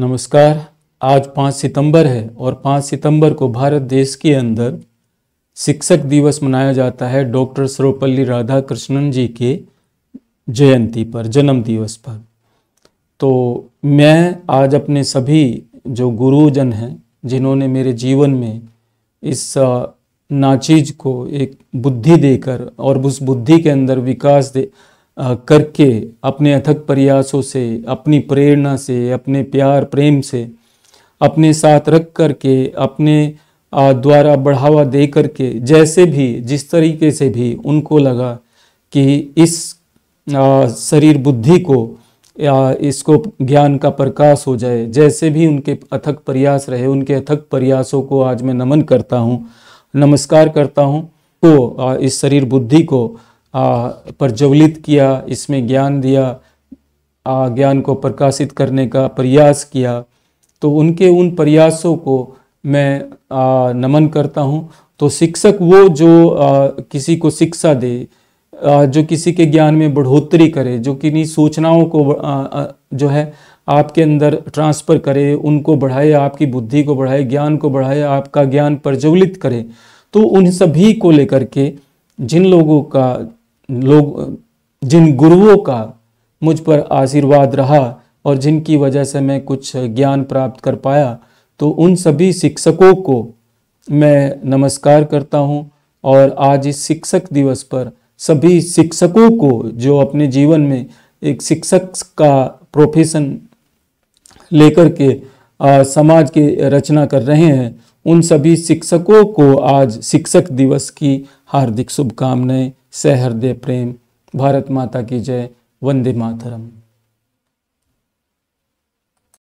नमस्कार आज पाँच सितंबर है और पाँच सितंबर को भारत देश के अंदर शिक्षक दिवस मनाया जाता है डॉक्टर सर्वपल्ली राधाकृष्णन जी के जयंती पर जन्म दिवस पर तो मैं आज अपने सभी जो गुरुजन हैं जिन्होंने मेरे जीवन में इस नाचीज को एक बुद्धि देकर और उस बुद्धि के अंदर विकास दे करके अपने अथक प्रयासों से अपनी प्रेरणा से अपने प्यार प्रेम से अपने साथ रख करके अपने द्वारा बढ़ावा दे करके जैसे भी जिस तरीके से भी उनको लगा कि इस शरीर बुद्धि को या इसको ज्ञान का प्रकाश हो जाए जैसे भी उनके अथक प्रयास रहे उनके अथक प्रयासों को आज मैं नमन करता हूँ नमस्कार करता हूँ तो इस शरीर बुद्धि को प्रज्वलित किया इसमें ज्ञान दिया ज्ञान को प्रकाशित करने का प्रयास किया तो उनके उन प्रयासों को मैं आ, नमन करता हूँ तो शिक्षक वो जो आ, किसी को शिक्षा दे आ, जो किसी के ज्ञान में बढ़ोतरी करे जो किन्हीं सूचनाओं को आ, जो है आपके अंदर ट्रांसफ़र करे उनको बढ़ाए आपकी बुद्धि को बढ़ाए ज्ञान को बढ़ाए आपका ज्ञान प्रज्वलित करे तो उन सभी को लेकर के जिन लोगों का लोग जिन गुरुओं का मुझ पर आशीर्वाद रहा और जिनकी वजह से मैं कुछ ज्ञान प्राप्त कर पाया तो उन सभी शिक्षकों को मैं नमस्कार करता हूँ और आज इस शिक्षक दिवस पर सभी शिक्षकों को जो अपने जीवन में एक शिक्षक का प्रोफेशन लेकर के आ, समाज के रचना कर रहे हैं उन सभी शिक्षकों को आज शिक्षक दिवस की हार्दिक शुभकामनाएं सहृदय प्रेम भारत माता की जय वंदे मातरम